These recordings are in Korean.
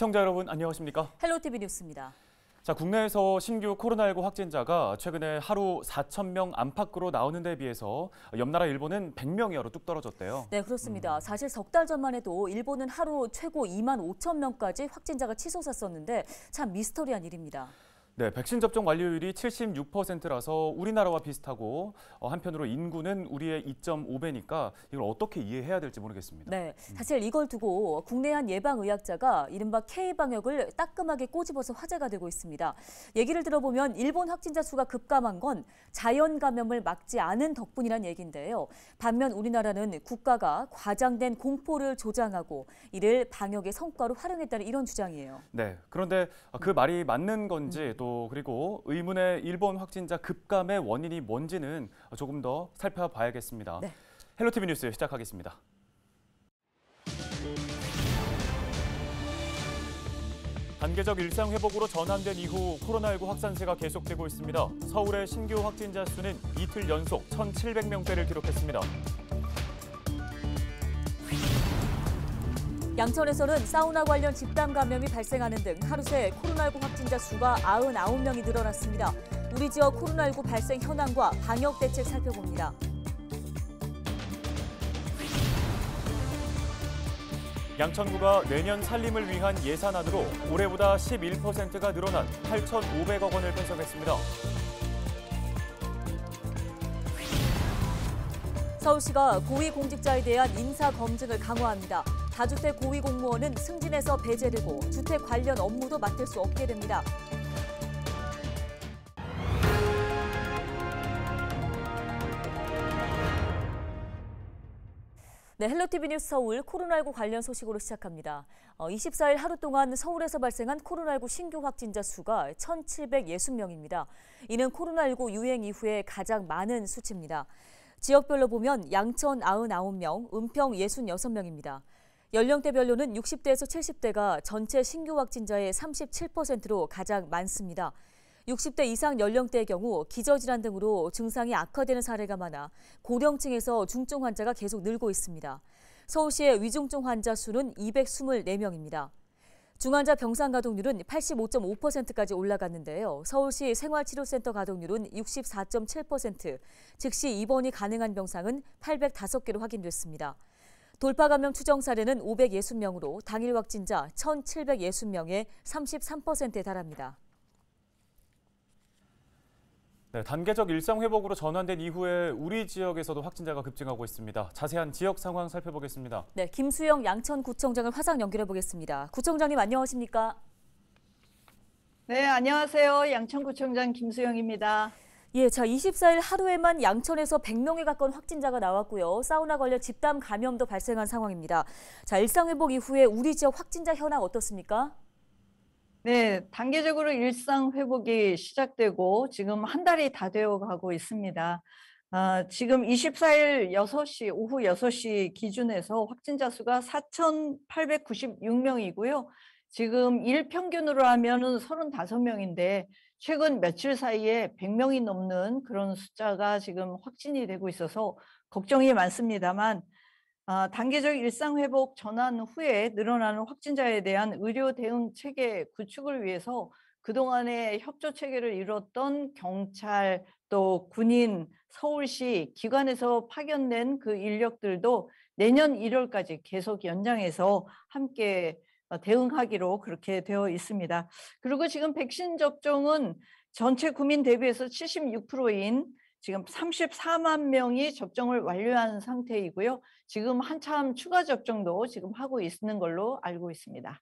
시청자 여러분 안녕하십니까? 헬로티비 뉴스입니다. 자, 국내에서 신규 코로나19 확진자가 최근에 하루 4천 명 안팎으로 나오는 데 비해서 옆나라 일본은 100명이하로 뚝 떨어졌대요. 네, 그렇습니다. 음. 사실 석 달 전만 해도 일본은 하루 최고 2만 5천 명까지 확진자가 치솟았었는데 참 미스터리한 일입니다. 네, 백신 접종 완료율이 76%라서 우리나라와 비슷하고 어, 한편으로 인구는 우리의 2.5배니까 이걸 어떻게 이해해야 될지 모르겠습니다. 네, 사실 이걸 두고 국내 한 예방의학자가 이른바 K방역을 따끔하게 꼬집어서 화제가 되고 있습니다. 얘기를 들어보면 일본 확진자 수가 급감한 건 자연 감염을 막지 않은 덕분이란 얘기인데요. 반면 우리나라는 국가가 과장된 공포를 조장하고 이를 방역의 성과로 활용했다는 이런 주장이에요. 네, 그런데 그 말이 맞는 건지 또 그리고 의문의 일본 확진자 급감의 원인이 뭔지는 조금 더 살펴봐야겠습니다. 네. 헬로티비 뉴스 시작하겠습니다. 단계적 일상 회복으로 전환된 이후 코로나19 확산세가 계속되고 있습니다. 서울의 신규 확진자 수는 이틀 연속 1,700명대를 기록했습니다. 양천에서는 사우나 관련 집단 감염이 발생하는 등 하루 새 코로나19 확진자 수가 99명이 늘어났습니다. 우리 지역 코로나19 발생 현황과 방역 대책 살펴봅니다. 양천구가 내년 살림을 위한 예산안으로 올해보다 11%가 늘어난 8,500억 원을 편성했습니다. 서울시가 고위공직자에 대한 인사검증을 강화합니다. 다주택 고위 공무원은 승진해서 배제되고 주택 관련 업무도 맡을 수 없게 됩니다. 네, 헬로티비 뉴스 서울 코로나19 관련 소식으로 시작합니다. 24일 어, 하루 동안 서울에서 발생한 코로나19 신규 확진자 수가 1,760명입니다. 이는 코로나19 유행 이후에 가장 많은 수치입니다. 지역별로 보면 양천 99명, 은평 66명입니다. 연령대별로는 60대에서 70대가 전체 신규 확진자의 37%로 가장 많습니다. 60대 이상 연령대의 경우 기저질환 등으로 증상이 악화되는 사례가 많아 고령층에서 중증 환자가 계속 늘고 있습니다. 서울시의 위중증 환자 수는 224명입니다. 중환자 병상 가동률은 85.5%까지 올라갔는데요. 서울시 생활치료센터 가동률은 64.7%, 즉시 입원이 가능한 병상은 805개로 확인됐습니다. 돌파 감염 추정 사례는 560명으로 당일 확진자 1,760명의 33%에 달합니다. 네, 단계적 일상 회복으로 전환된 이후에 우리 지역에서도 확진자가 급증하고 있습니다. 자세한 지역 상황 살펴보겠습니다. 네, 김수영 양천구청장을 화상 연결해 보겠습니다. 구청장님 안녕하십니까? 네, 안녕하세요. 양천구청장 김수영입니다. 예, 자 24일 하루에만 양천에서 100명에 가까운 확진자가 나왔고요. 사우나 관련 집단 감염도 발생한 상황입니다. 자 일상 회복 이후에 우리 지역 확진자 현황 어떻습니까? 네, 단계적으로 일상 회복이 시작되고 지금 한 달이 다 되어 가고 있습니다. 아, 지금 24일 6시 오후 6시 기준에서 확진자 수가 4,896명이고요. 지금 일 평균으로 하면은 35명인데 최근 며칠 사이에 100명이 넘는 그런 숫자가 지금 확진이 되고 있어서 걱정이 많습니다만 아, 단계적 일상 회복 전환 후에 늘어나는 확진자에 대한 의료 대응 체계 구축을 위해서 그동안의 협조 체계를 이뤘던 경찰 또 군인 서울시 기관에서 파견된 그 인력들도 내년 1월까지 계속 연장해서 함께 어, 대응하기로 그렇게 되어 있습니다. 그리고 지금 백신 접종은 전체 국민 대비해서 76%인 지금 34만 명이 접종을 완료한 상태이고요. 지금 한참 추가 접종도 지금 하고 있는 걸로 알고 있습니다.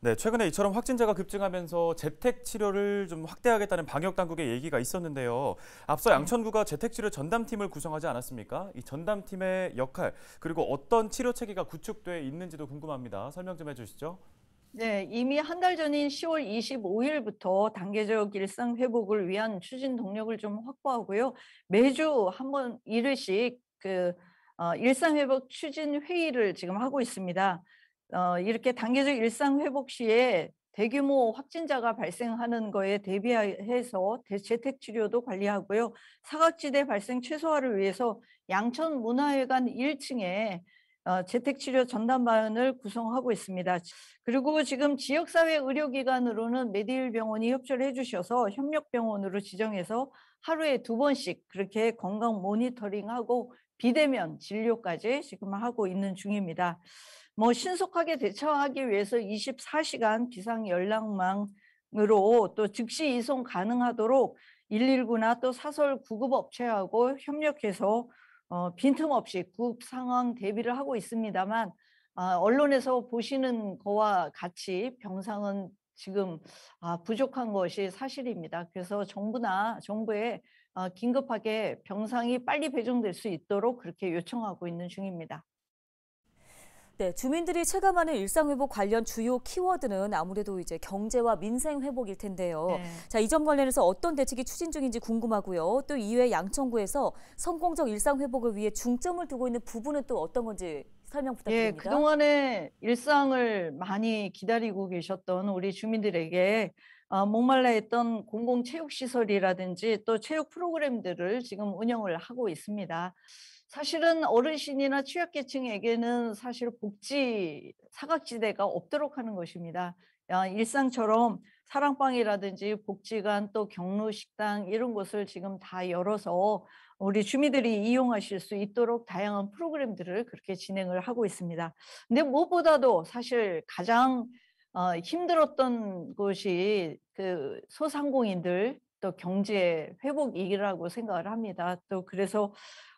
네, 최근에 이처럼 확진자가 급증하면서 재택 치료를 좀 확대하겠다는 방역 당국의 얘기가 있었는데요. 앞서 네. 양천구가 재택 치료 전담팀을 구성하지 않았습니까? 이 전담팀의 역할 그리고 어떤 치료 체계가 구축돼 있는지도 궁금합니다. 설명 좀 해주시죠. 네, 이미 한 달 전인 10월 25일부터 단계적 일상 회복을 위한 추진 동력을 좀 확보하고요. 매주 한 번 일회씩 그 어, 일상 회복 추진 회의를 지금 하고 있습니다. 어, 이렇게 단계적 일상 회복 시에 대규모 확진자가 발생하는 거에 대비해서 재택 치료도 관리하고요. 사각지대 발생 최소화를 위해서 양천 문화회관 1층에 어, 재택치료 전담반을 구성하고 있습니다. 그리고 지금 지역사회 의료기관으로는 메디일병원이 협조를 해주셔서 협력병원으로 지정해서 하루에 두 번씩 그렇게 건강 모니터링하고 비대면 진료까지 지금 하고 있는 중입니다. 뭐 신속하게 대처하기 위해서 24시간 비상 연락망으로 또 즉시 이송 가능하도록 119나 또 사설 구급업체하고 협력해서 어, 빈틈없이 국 상황 대비를 하고 있습니다만 아, 언론에서 보시는 거와 같이 병상은 지금 아, 부족한 것이 사실입니다. 그래서 정부나 정부에 아, 긴급하게 병상이 빨리 배정될 수 있도록 그렇게 요청하고 있는 중입니다. 네, 주민들이 체감하는 일상 회복 관련 주요 키워드는 아무래도 이제 경제와 민생 회복일 텐데요. 네. 자, 이점 관련해서 어떤 대책이 추진 중인지 궁금하고요. 또 이외 양천구에서 성공적 일상 회복을 위해 중점을 두고 있는 부분은 또 어떤 건지 설명 예, 부탁드립니다. 예, 그동안에 일상을 많이 기다리고 계셨던 우리 주민들에게 아, 목말라 했던 공공체육시설이라든지 또 체육 프로그램들을 지금 운영을 하고 있습니다. 사실은 어르신이나 취약계층에게는 사실 복지 사각지대가 없도록 하는 것입니다. 일상처럼 사랑방이라든지 복지관 또 경로식당 이런 곳을 지금 다 열어서 우리 주민들이 이용하실 수 있도록 다양한 프로그램들을 그렇게 진행을 하고 있습니다. 근데 무엇보다도 사실 가장 어, 힘들었던 것이 그 소상공인들 또 경제 회복이라고 생각을 합니다. 또 그래서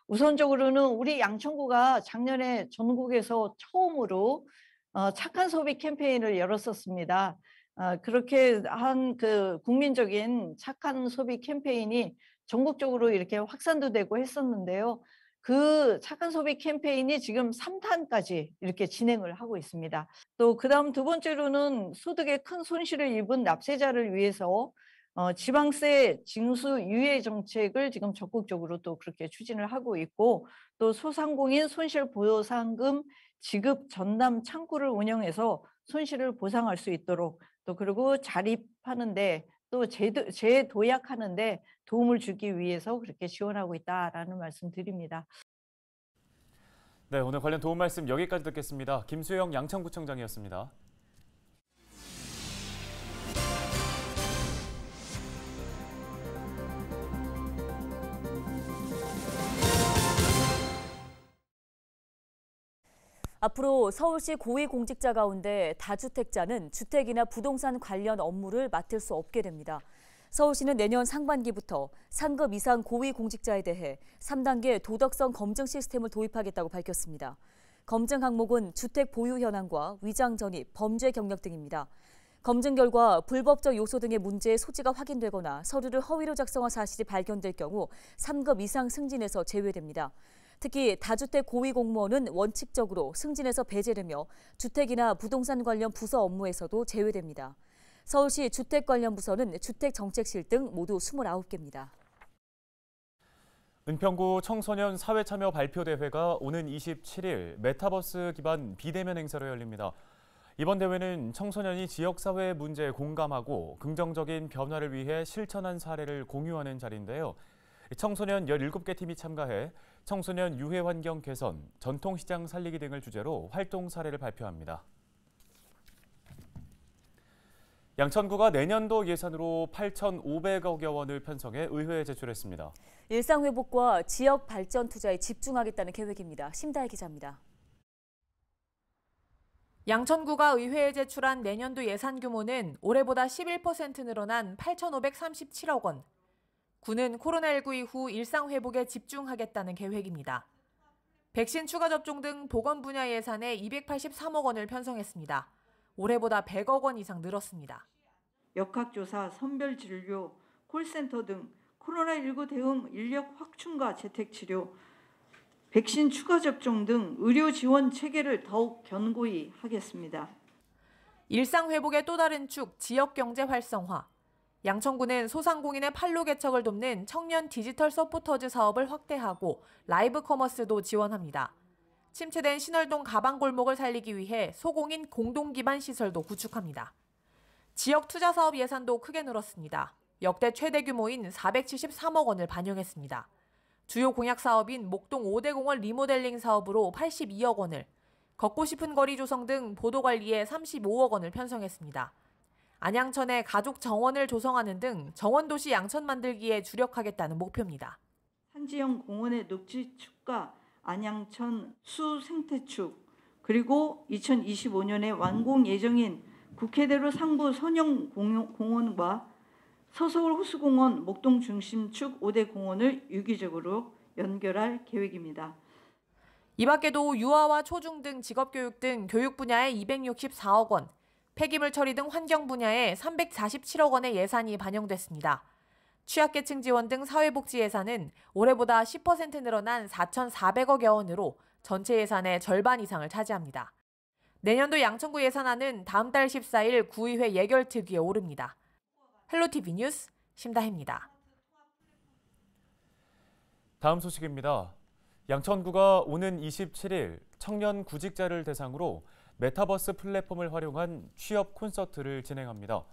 우선적으로는 우리 양천구가 작년에 전국에서 처음으로 어, 착한 소비 캠페인을 열었었습니다. 어, 그렇게 한 그 국민적인 착한 소비 캠페인이 전국적으로 이렇게 확산도 되고 했었는데요. 그 착한 소비 캠페인이 지금 3탄까지 이렇게 진행을 하고 있습니다. 또 그다음 두 번째로는 소득에 큰 손실을 입은 납세자를 위해서 어, 지방세 징수 유예 정책을 지금 적극적으로 또 그렇게 추진을 하고 있고 또 소상공인 손실 보호 상금 지급 전담 창구를 운영해서 손실을 보상할 수 있도록 또 그리고 자립하는데 또 재도, 재도약하는데 도움을 주기 위해서 그렇게 지원하고 있다라는 말씀 드립니다. 네, 오늘 관련 도움 말씀 여기까지 듣겠습니다. 김수영 양천구청장이었습니다. 앞으로 서울시 고위공직자 가운데 다주택자는 주택이나 부동산 관련 업무를 맡을 수 없게 됩니다. 서울시는 내년 상반기부터 상급 이상 고위공직자에 대해 3단계 도덕성 검증 시스템을 도입하겠다고 밝혔습니다. 검증 항목은 주택 보유 현황과 위장 전입, 범죄 경력 등입니다. 검증 결과 불법적 요소 등의 문제의 소지가 확인되거나 서류를 허위로 작성한 사실이 발견될 경우 3급 이상 승진에서 제외됩니다. 특히 다주택 고위공무원은 원칙적으로 승진에서 배제되며 주택이나 부동산 관련 부서 업무에서도 제외됩니다. 서울시 주택 관련 부서는 주택정책실 등 모두 29개입니다. 은평구 청소년 사회참여 발표대회가 오는 27일 메타버스 기반 비대면 행사로 열립니다. 이번 대회는 청소년이 지역사회 문제에 공감하고 긍정적인 변화를 위해 실천한 사례를 공유하는 자리인데요. 청소년 17개 팀이 참가해 청소년 유해 환경 개선, 전통시장 살리기 등을 주제로 활동 사례를 발표합니다. 양천구가 내년도 예산으로 8,500억여 원을 편성해 의회에 제출했습니다. 일상회복과 지역 발전 투자에 집중하겠다는 계획입니다. 심다혜 기자입니다. 양천구가 의회에 제출한 내년도 예산 규모는 올해보다 11% 늘어난 8,537억 원, 군은 코로나19 이후 일상 회복에 집중하겠다는 계획입니다. 백신 추가 접종 등 보건 분야 예산에 283억 원을 편성했습니다. 올해보다 100억 원 이상 늘었습니다. 역학조사, 선별진료, 콜센터 등 코로나19 대응 인력 확충과 재택치료, 백신 추가 접종 등 의료 지원 체계를 더욱 견고히 하겠습니다. 일상 회복의 또 다른 축 지역 경제 활성화. 양천구는 소상공인의 판로 개척을 돕는 청년 디지털 서포터즈 사업을 확대하고 라이브 커머스도 지원합니다. 침체된 신월동 가방골목을 살리기 위해 소공인 공동기반 시설도 구축합니다. 지역 투자 사업 예산도 크게 늘었습니다. 역대 최대 규모인 473억 원을 반영했습니다. 주요 공약 사업인 목동 5대 공원 리모델링 사업으로 82억 원을, 걷고 싶은 거리 조성 등 보도 관리에 35억 원을 편성했습니다. 안양천에 가족 정원을 조성하는 등 정원도시 양천 만들기에 주력하겠다는 목표입니다. 한지형 공원의 녹지축과 안양천 수생태축 그리고 2025년에 완공 예정인 국회대로 상부 선형 공원과 서서울 호수공원 목동 중심축 5대 공원을 유기적으로 연결할 계획입니다. 이 밖에도 유아와 초중 등 직업교육 등 교육 분야에 264억 원, 폐기물 처리 등 환경 분야에 347억 원의 예산이 반영됐습니다. 취약계층 지원 등 사회복지 예산은 올해보다 10% 늘어난 4,400억여 원으로 전체 예산의 절반 이상을 차지합니다. 내년도 양천구 예산안은 다음 달 14일 구의회 예결특위에 오릅니다. 헬로티비 뉴스 심다혜입니다. 다음 소식입니다. 양천구가 오는 27일 청년 구직자를 대상으로 메타버스 플랫폼을 활용한 취업 콘서트를 진행합니다.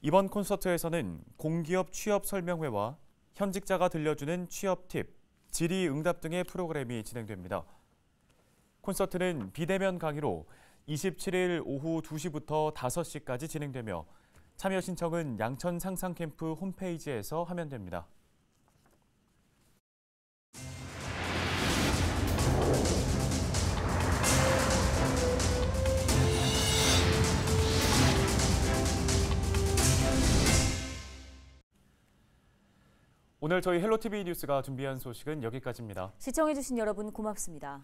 이번 콘서트에서는 공기업 취업 설명회와 현직자가 들려주는 취업 팁, 질의 응답 등의 프로그램이 진행됩니다. 콘서트는 비대면 강의로 27일 오후 2시부터 5시까지 진행되며 참여 신청은 양천 상상캠프 홈페이지에서 하면 됩니다. 오늘 저희 헬로TV 뉴스가 준비한 소식은 여기까지입니다. 시청해주신 여러분 고맙습니다.